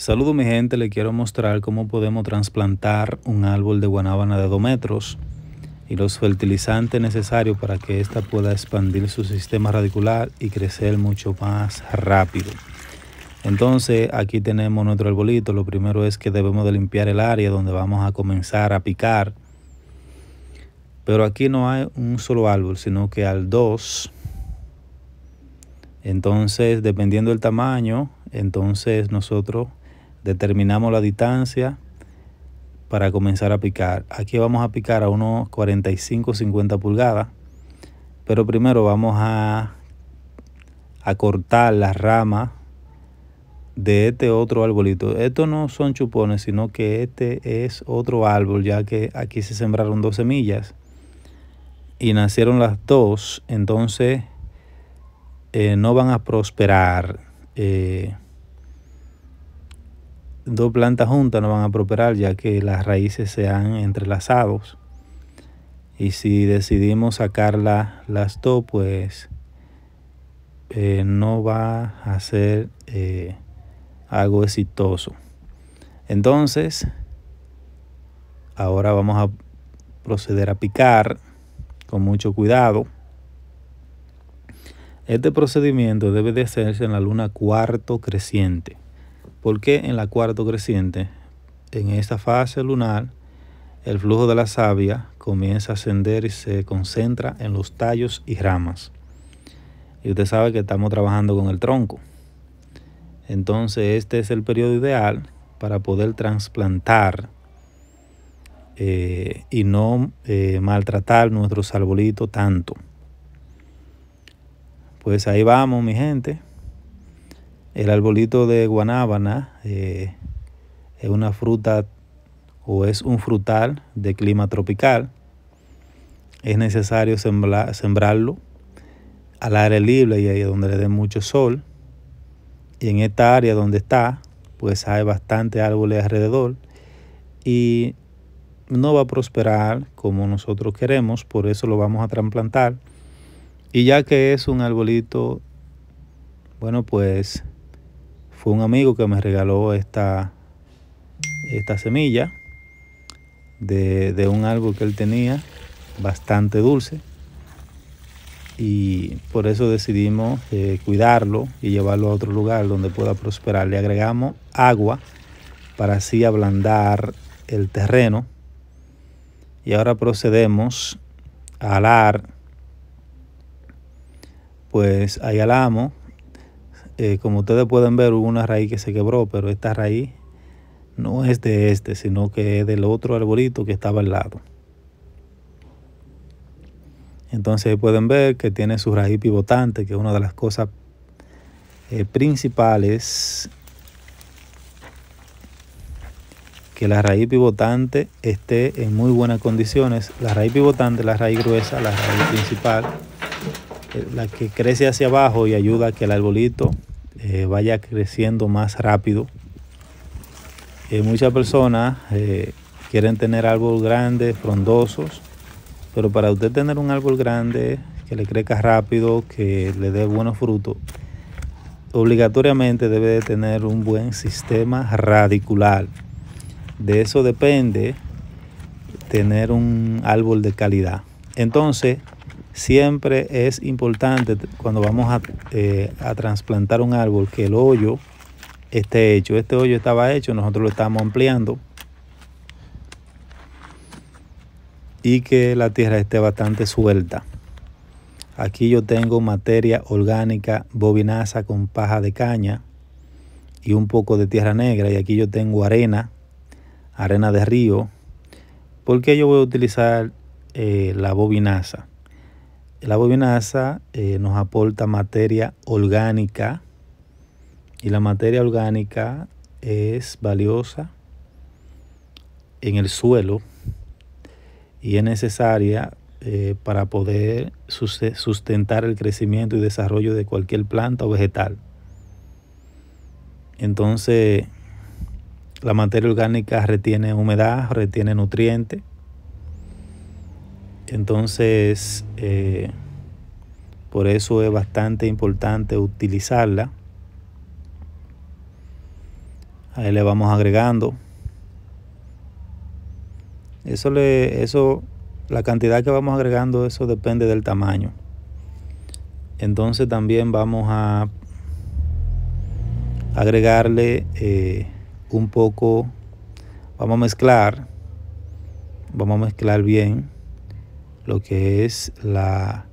Saludo mi gente, le quiero mostrar cómo podemos trasplantar un árbol de guanábana de 2 metros y los fertilizantes necesarios para que ésta pueda expandir su sistema radicular y crecer mucho más rápido. Entonces aquí tenemos nuestro arbolito, lo primero es que debemos de limpiar el área donde vamos a comenzar a picar. Pero aquí no hay un solo árbol, sino que al dos. Entonces, dependiendo del tamaño, entonces nosotros determinamos la distancia para comenzar a picar. Aquí vamos a picar a unos 45 50 pulgadas, pero primero vamos a, a cortar las ramas de este otro arbolito. Estos no son chupones, sino que este es otro árbol, ya que aquí se sembraron dos semillas y nacieron las dos, entonces eh, no van a prosperar. Eh, dos plantas juntas no van a prosperar ya que las raíces se han entrelazado. Y si decidimos sacarla las dos, pues eh, no va a ser eh, algo exitoso. Entonces, ahora vamos a proceder a picar con mucho cuidado. Este procedimiento debe de hacerse en la luna cuarto creciente porque en la cuarto creciente, en esta fase lunar, el flujo de la savia comienza a ascender y se concentra en los tallos y ramas. Y usted sabe que estamos trabajando con el tronco. Entonces este es el periodo ideal para poder trasplantar eh, y no eh, maltratar nuestros arbolitos tanto. Pues ahí vamos, mi gente. El arbolito de guanábana eh, es una fruta o es un frutal de clima tropical. Es necesario sembrarlo al aire libre y ahí donde le dé mucho sol. Y en esta área donde está, pues hay bastante árboles alrededor y no va a prosperar como nosotros queremos, por eso lo vamos a trasplantar. Y ya que es un arbolito, bueno, pues fue un amigo que me regaló esta, esta semilla de, un árbol que él tenía, bastante dulce. Y por eso decidimos eh, cuidarlo y llevarlo a otro lugar donde pueda prosperar. Le agregamos agua para así ablandar el terreno. Y ahora procedemos a alar. Pues ahí alamos eh, como ustedes pueden ver, hubo una raíz que se quebró, pero esta raíz no es de este, sino que es del otro arbolito que estaba al lado. Entonces pueden ver que tiene su raíz pivotante, que es una de las cosas eh, principales. Que la raíz pivotante esté en muy buenas condiciones. La raíz pivotante, la raíz gruesa, la raíz principal, eh, la que crece hacia abajo y ayuda a que el arbolito eh, vaya creciendo más rápido. Eh, muchas personas eh, quieren tener árboles grandes, frondosos, pero para usted tener un árbol grande que le crezca rápido, que le dé buenos frutos, obligatoriamente debe de tener un buen sistema radicular. De eso depende tener un árbol de calidad. Entonces, siempre es importante cuando vamos eh, a, trasplantar un árbol que el hoyo esté hecho. Este hoyo estaba hecho, nosotros lo estamos ampliando. Y que la tierra esté bastante suelta. Aquí yo tengo materia orgánica bobinaza con paja de caña y un poco de tierra negra. Y aquí yo tengo arena, arena de río. ¿Por qué yo voy a utilizar eh, la bobinaza? La bobinaza eh, nos aporta materia orgánica y la materia orgánica es valiosa en el suelo y es necesaria eh, para poder sustentar el crecimiento y desarrollo de cualquier planta o vegetal. Entonces, la materia orgánica retiene humedad, retiene nutrientes entonces, eh, por eso es bastante importante utilizarla. Ahí le vamos agregando. Eso le, eso, la cantidad que vamos agregando, eso depende del tamaño. Entonces también vamos a agregarle eh, un poco, vamos a mezclar, vamos a mezclar bien lo que es la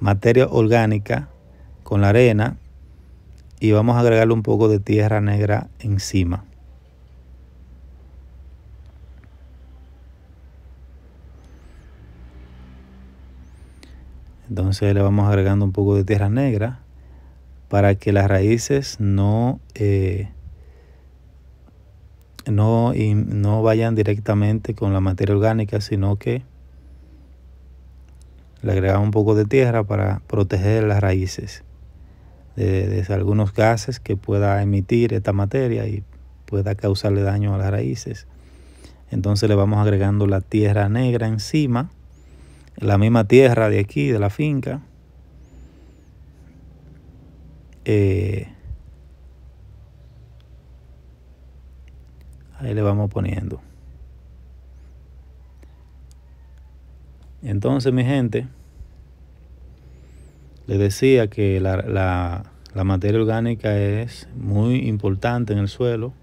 materia orgánica con la arena y vamos a agregarle un poco de tierra negra encima. Entonces le vamos agregando un poco de tierra negra para que las raíces no, eh, no vayan directamente con la materia orgánica, sino que le agregamos un poco de tierra para proteger las raíces de, algunos gases que pueda emitir esta materia y pueda causarle daño a las raíces. Entonces le vamos agregando la tierra negra encima, la misma tierra de aquí, de la finca. Eh, ahí le vamos poniendo. Entonces, mi gente, les decía que la, materia orgánica es muy importante en el suelo,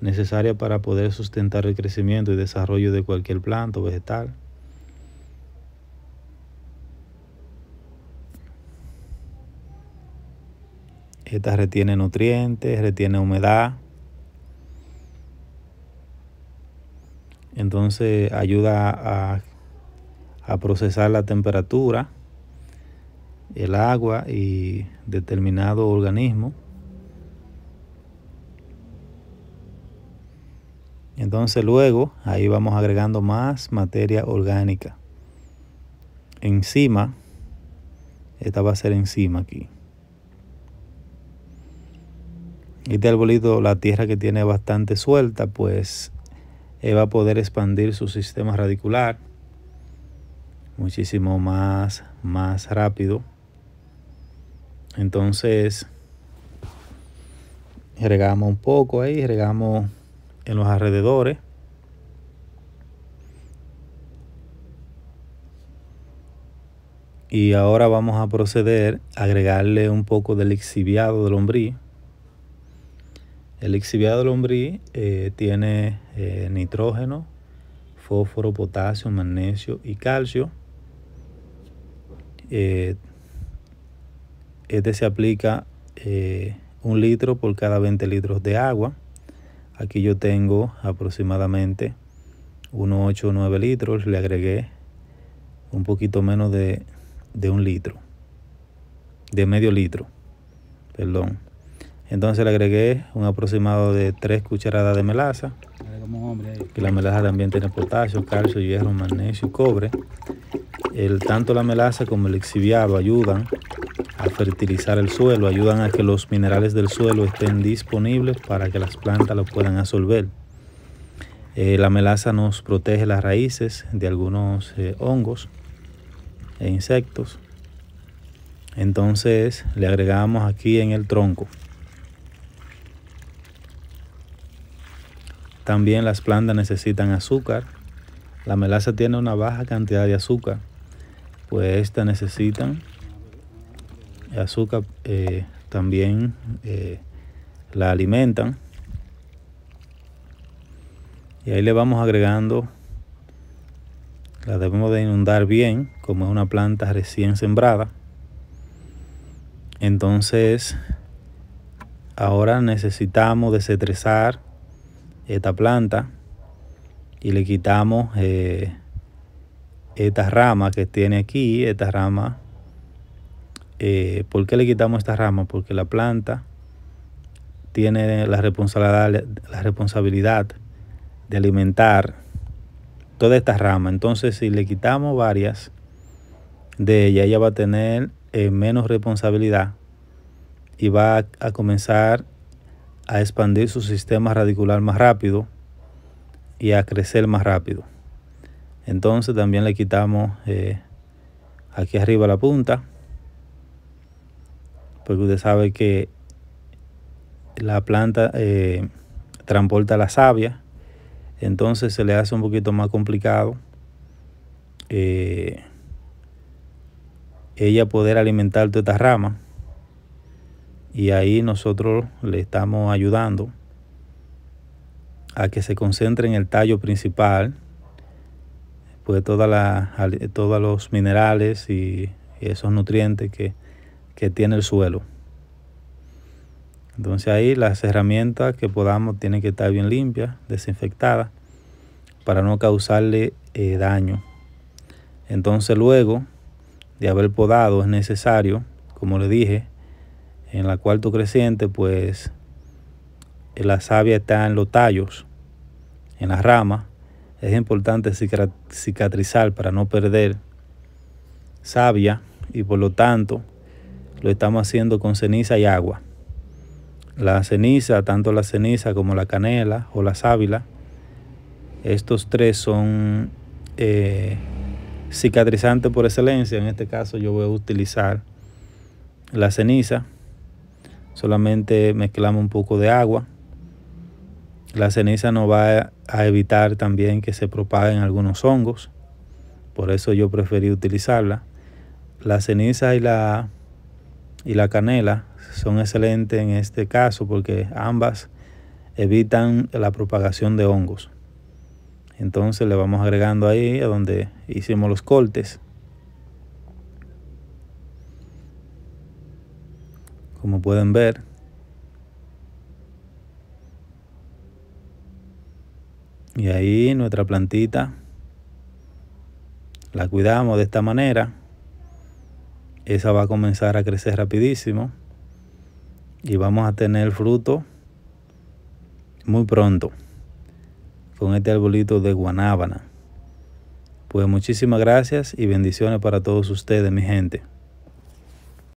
necesaria para poder sustentar el crecimiento y desarrollo de cualquier planta o vegetal. Esta retiene nutrientes, retiene humedad. Entonces ayuda a a procesar la temperatura, el agua y determinado organismo. Entonces luego ahí vamos agregando más materia orgánica. Encima, esta va a ser encima aquí. Este arbolito, la tierra que tiene bastante suelta, pues eh, va a poder expandir su sistema radicular muchísimo más, más rápido. Entonces, regamos un poco ahí, regamos en los alrededores. Y ahora vamos a proceder a agregarle un poco del exhibiado de lombrí. El exhibiado del lombrí eh, tiene eh, nitrógeno, fósforo, potasio, magnesio y calcio. Eh, este se aplica eh, un litro por cada 20 litros de agua. Aquí yo tengo aproximadamente 1,8 o 9 litros. Le agregué un poquito menos de, de un litro. De medio litro. Perdón. Entonces le agregué un aproximado de 3 cucharadas de melaza. Que la melaza también tiene potasio, calcio, hierro, magnesio, cobre tanto la melaza como el exiviado ayudan a fertilizar el suelo, ayudan a que los minerales del suelo estén disponibles para que las plantas lo puedan absorber. Eh, la melaza nos protege las raíces de algunos eh, hongos e insectos. Entonces le agregamos aquí en el tronco. También las plantas necesitan azúcar. La melaza tiene una baja cantidad de azúcar pues esta necesitan azúcar eh, también eh, la alimentan y ahí le vamos agregando la debemos de inundar bien como es una planta recién sembrada entonces ahora necesitamos desetresar esta planta y le quitamos eh, esta rama que tiene aquí, esta rama, eh, ¿por qué le quitamos esta rama? Porque la planta tiene la responsabilidad, la responsabilidad de alimentar toda esta rama. Entonces, si le quitamos varias de ella, ella va a tener eh, menos responsabilidad y va a comenzar a expandir su sistema radicular más rápido y a crecer más rápido entonces también le quitamos eh, aquí arriba la punta porque usted sabe que la planta eh, transporta la savia entonces se le hace un poquito más complicado eh, ella poder alimentar toda esta rama y ahí nosotros le estamos ayudando a que se concentre en el tallo principal de todos los minerales y, esos nutrientes que, tiene el suelo. Entonces ahí las herramientas que podamos tienen que estar bien limpias, desinfectadas, para no causarle eh, daño. Entonces luego de haber podado es necesario, como le dije, en la cuarto creciente, pues eh, la savia está en los tallos, en las ramas, es importante cicatrizar para no perder savia y por lo tanto lo estamos haciendo con ceniza y agua. La ceniza, tanto la ceniza como la canela o la sábila, estos tres son eh, cicatrizantes por excelencia. En este caso yo voy a utilizar la ceniza, solamente mezclamos un poco de agua la ceniza nos va a evitar también que se propaguen algunos hongos, por eso yo preferí utilizarla. La ceniza y la, y la canela son excelentes en este caso porque ambas evitan la propagación de hongos. Entonces le vamos agregando ahí a donde hicimos los cortes. Como pueden ver, Y ahí nuestra plantita la cuidamos de esta manera. Esa va a comenzar a crecer rapidísimo. Y vamos a tener fruto muy pronto con este arbolito de guanábana. Pues muchísimas gracias y bendiciones para todos ustedes, mi gente.